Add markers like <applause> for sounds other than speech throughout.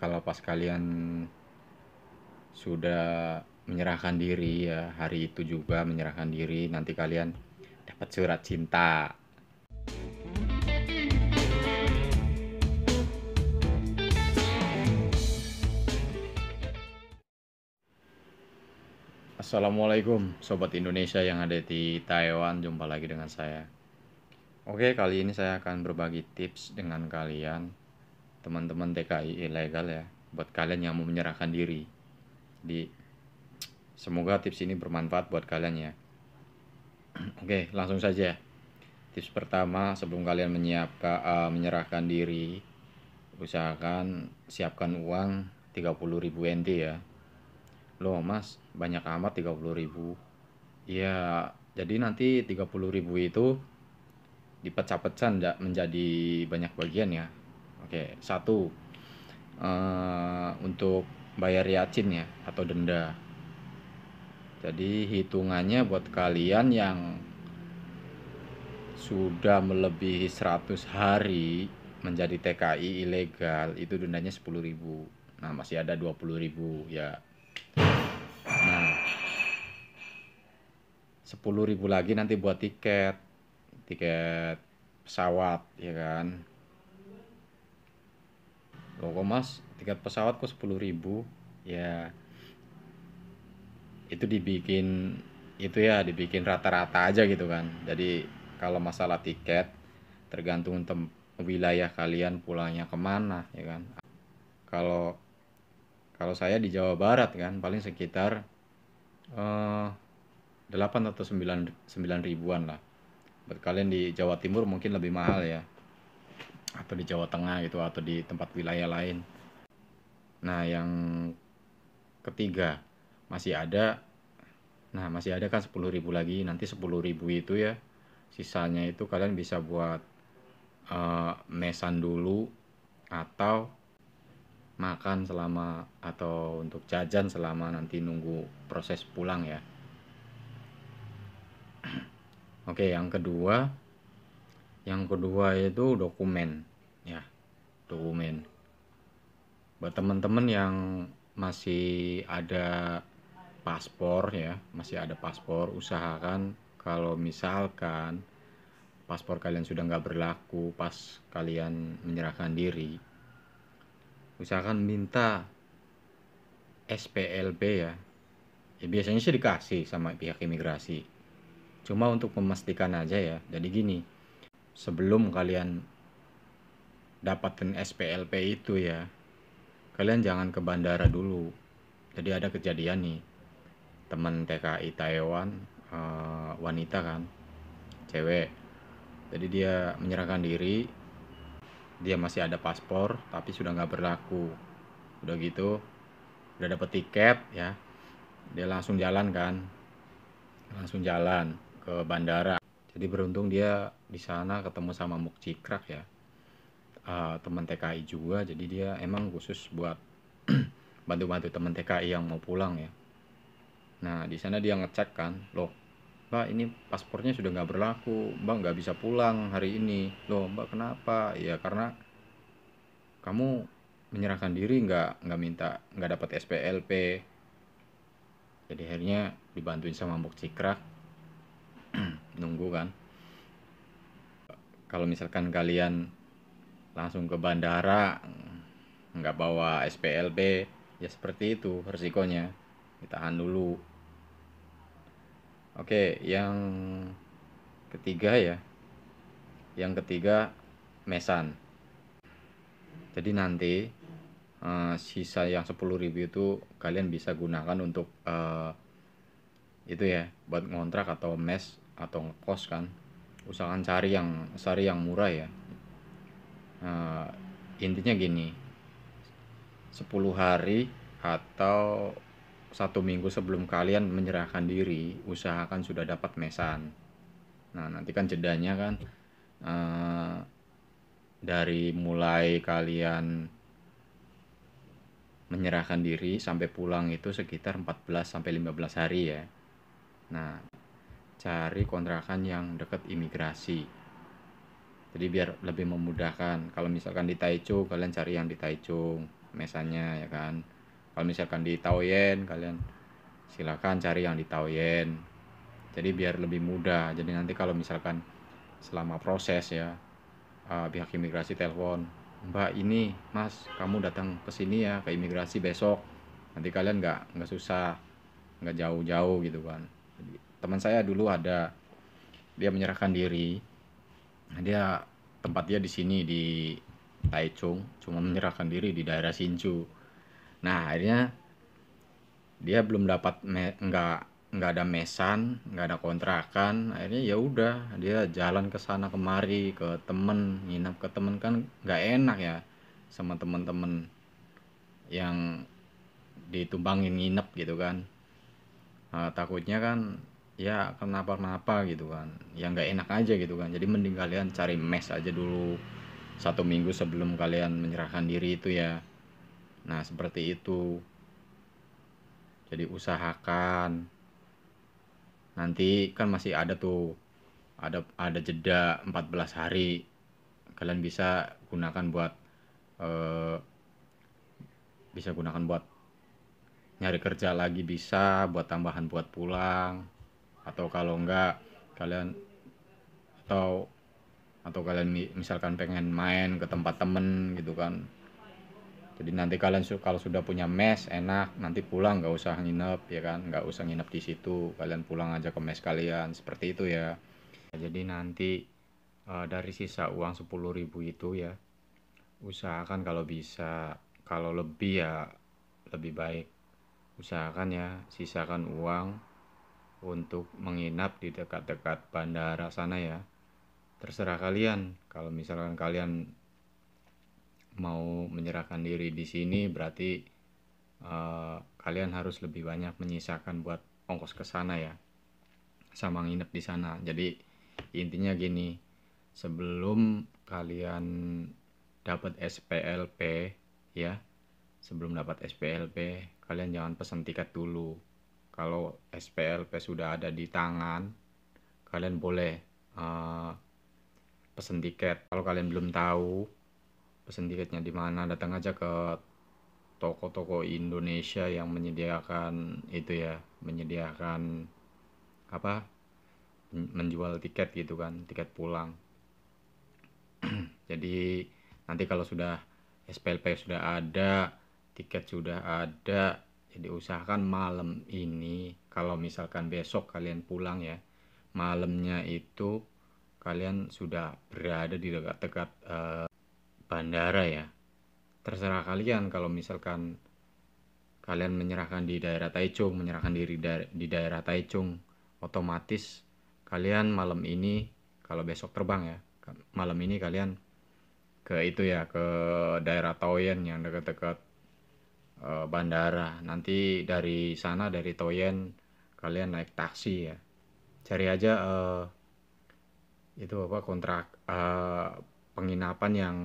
kalau pas kalian sudah menyerahkan diri ya hari itu juga menyerahkan diri nanti kalian dapat surat cinta Assalamualaikum Sobat Indonesia yang ada di Taiwan Jumpa lagi dengan saya Oke kali ini saya akan berbagi tips dengan kalian teman-teman TKI ilegal ya buat kalian yang mau menyerahkan diri di semoga tips ini bermanfaat buat kalian ya <clears throat> oke langsung saja tips pertama sebelum kalian menyiapkan uh, eh, menyerahkan diri usahakan siapkan uang 30.000 NT ya loh mas banyak amat 30.000 iya jadi nanti 30.000 itu dipecah-pecah menjadi banyak bagian ya pakai satu uh, untuk bayar yacin ya atau denda jadi hitungannya buat kalian yang sudah melebihi 100 hari menjadi TKI ilegal itu dendanya 10.000 nah masih ada 20.000 ya nah 10.000 lagi nanti buat tiket tiket pesawat ya kan loh kok mas tiket pesawat kok sepuluh ribu ya itu dibikin itu ya dibikin rata-rata aja gitu kan jadi kalau masalah tiket tergantung tem wilayah kalian pulangnya kemana ya kan kalau kalau saya di Jawa Barat kan paling sekitar uh, eh, 8 atau 9, 9 ribuan lah buat kalian di Jawa Timur mungkin lebih mahal ya atau di Jawa Tengah gitu atau di tempat wilayah lain. Nah, yang ketiga masih ada nah masih ada kan 10.000 lagi nanti 10.000 itu ya sisanya itu kalian bisa buat uh, mesan dulu atau makan selama atau untuk jajan selama nanti nunggu proses pulang ya. <clears throat> Oke, yang kedua yang kedua itu dokumen ya dokumen buat teman-teman yang masih ada paspor ya masih ada paspor usahakan kalau misalkan paspor kalian sudah nggak berlaku pas kalian menyerahkan diri usahakan minta SPLB ya. ya biasanya sih dikasih sama pihak imigrasi cuma untuk memastikan aja ya jadi gini sebelum kalian dapatin SPLP itu ya kalian jangan ke bandara dulu jadi ada kejadian nih teman TKI Taiwan uh, wanita kan cewek jadi dia menyerahkan diri dia masih ada paspor tapi sudah nggak berlaku udah gitu udah dapet tiket ya dia langsung jalan kan langsung jalan ke bandara jadi beruntung dia di sana ketemu sama Cikrak ya uh, teman TKI juga jadi dia emang khusus buat <clears throat> bantu-bantu teman TKI yang mau pulang ya nah di sana dia ngecek kan loh mbak ini paspornya sudah nggak berlaku mbak nggak bisa pulang hari ini loh mbak kenapa ya karena kamu menyerahkan diri nggak nggak minta nggak dapat SPLP jadi akhirnya dibantuin sama Mbok Cikrak nunggu kan kalau misalkan kalian langsung ke bandara nggak bawa SPLB ya seperti itu resikonya ditahan dulu oke yang ketiga ya yang ketiga mesan jadi nanti uh, sisa yang 10.000 itu kalian bisa gunakan untuk uh, itu ya buat ngontrak atau mes atau ngekos kan usahakan cari yang cari yang murah ya nah, intinya gini 10 hari atau satu minggu sebelum kalian menyerahkan diri usahakan sudah dapat mesan nah nanti kan jedanya kan uh, dari mulai kalian menyerahkan diri sampai pulang itu sekitar 14 sampai 15 hari ya. Nah, cari kontrakan yang dekat imigrasi. Jadi biar lebih memudahkan. Kalau misalkan di Taichung, kalian cari yang di Taichung, mesanya ya kan. Kalau misalkan di Taoyen, kalian silakan cari yang di Taoyen. Jadi biar lebih mudah. Jadi nanti kalau misalkan selama proses ya, uh, pihak imigrasi telepon, Mbak ini, Mas, kamu datang ke sini ya ke imigrasi besok. Nanti kalian nggak nggak susah, nggak jauh-jauh gitu kan teman saya dulu ada dia menyerahkan diri nah, dia tempat dia di sini di Taichung cuma hmm. menyerahkan diri di daerah Sinchu nah akhirnya dia belum dapat nggak nggak ada mesan nggak ada kontrakan akhirnya ya udah dia jalan ke sana kemari ke temen nginap ke temen kan nggak enak ya sama temen-temen yang ditumbangin nginep gitu kan nah, takutnya kan ya kenapa-kenapa gitu kan ya nggak enak aja gitu kan jadi mending kalian cari mes aja dulu satu minggu sebelum kalian menyerahkan diri itu ya nah seperti itu jadi usahakan nanti kan masih ada tuh ada ada jeda 14 hari kalian bisa gunakan buat eh, bisa gunakan buat nyari kerja lagi bisa buat tambahan buat pulang atau kalau enggak kalian atau atau kalian misalkan pengen main ke tempat temen gitu kan jadi nanti kalian kalau sudah punya mes enak nanti pulang nggak usah nginep ya kan nggak usah nginep di situ kalian pulang aja ke mes kalian seperti itu ya jadi nanti uh, dari sisa uang 10.000 itu ya usahakan kalau bisa kalau lebih ya lebih baik usahakan ya sisakan uang untuk menginap di dekat-dekat bandara sana ya terserah kalian kalau misalkan kalian mau menyerahkan diri di sini berarti uh, kalian harus lebih banyak menyisakan buat ongkos ke sana ya sama nginep di sana jadi intinya gini sebelum kalian dapat SPLP ya sebelum dapat SPLP kalian jangan pesan tiket dulu. Kalau SPLP sudah ada di tangan, kalian boleh uh, eh, pesan tiket. Kalau kalian belum tahu pesan tiketnya di mana, datang aja ke toko-toko Indonesia yang menyediakan itu ya, menyediakan apa? menjual tiket gitu kan, tiket pulang. <clears throat> Jadi nanti kalau sudah SPLP sudah ada tiket sudah ada jadi usahakan malam ini kalau misalkan besok kalian pulang ya malamnya itu kalian sudah berada di dekat-dekat eh, bandara ya terserah kalian kalau misalkan kalian menyerahkan di daerah Taichung menyerahkan diri da di daerah Taichung otomatis kalian malam ini kalau besok terbang ya malam ini kalian ke itu ya ke daerah Taoyuan yang dekat-dekat Eh, bandara. Nanti dari sana dari Toyen kalian naik taksi ya. Cari aja uh, itu apa kontrak uh, penginapan yang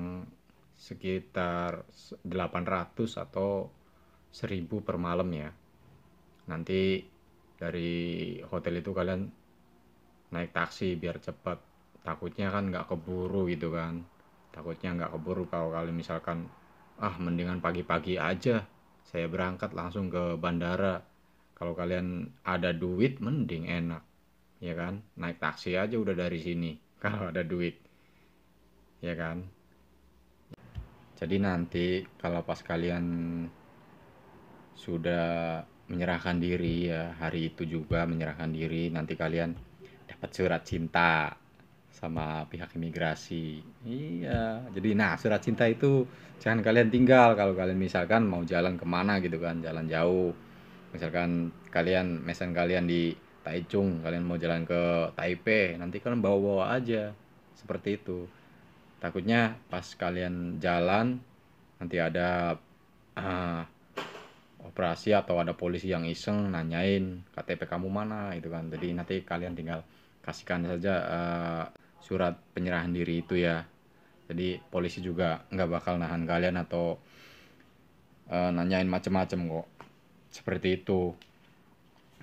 sekitar 800 atau 1000 per malam ya. Nanti dari hotel itu kalian naik taksi biar cepat. Takutnya kan nggak keburu gitu kan. Takutnya nggak keburu kalau kalian misalkan ah mendingan pagi-pagi aja saya berangkat langsung ke bandara kalau kalian ada duit mending enak ya kan naik taksi aja udah dari sini <laughs> kalau ada duit ya kan jadi nanti kalau pas kalian sudah menyerahkan diri ya hari itu juga menyerahkan diri nanti kalian dapat surat cinta sama pihak imigrasi. Iya, jadi nah surat cinta itu jangan kalian tinggal kalau kalian misalkan mau jalan kemana gitu kan, jalan jauh. Misalkan kalian, mesen kalian di Taichung, kalian mau jalan ke Taipei, nanti kalian bawa-bawa aja. Seperti itu. Takutnya pas kalian jalan nanti ada uh, operasi atau ada polisi yang iseng nanyain KTP kamu mana gitu kan. Jadi nanti kalian tinggal kasihkan saja uh, surat penyerahan diri itu ya jadi polisi juga nggak bakal nahan kalian atau uh, nanyain macem-macem kok seperti itu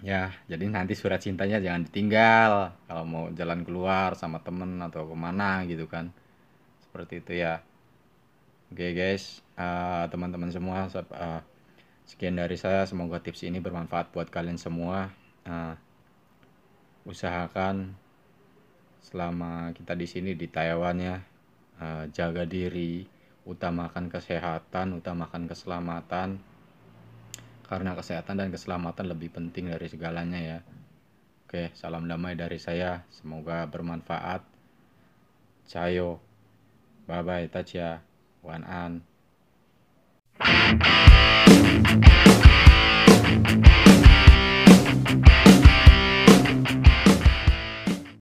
ya jadi nanti surat cintanya jangan ditinggal kalau mau jalan keluar sama temen atau kemana gitu kan seperti itu ya oke okay, guys teman eh, teman-teman semua uh, sekian dari saya semoga tips ini bermanfaat buat kalian semua uh, usahakan selama kita di sini di Taiwan ya eh, jaga diri utamakan kesehatan utamakan keselamatan karena kesehatan dan keselamatan lebih penting dari segalanya ya oke salam damai dari saya semoga bermanfaat cayo bye bye taja wan an